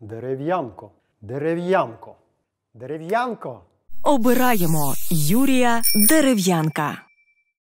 Дерев'янко. Дерев'янко. Дерев'янко. Обираємо Юрія Дерев'янка.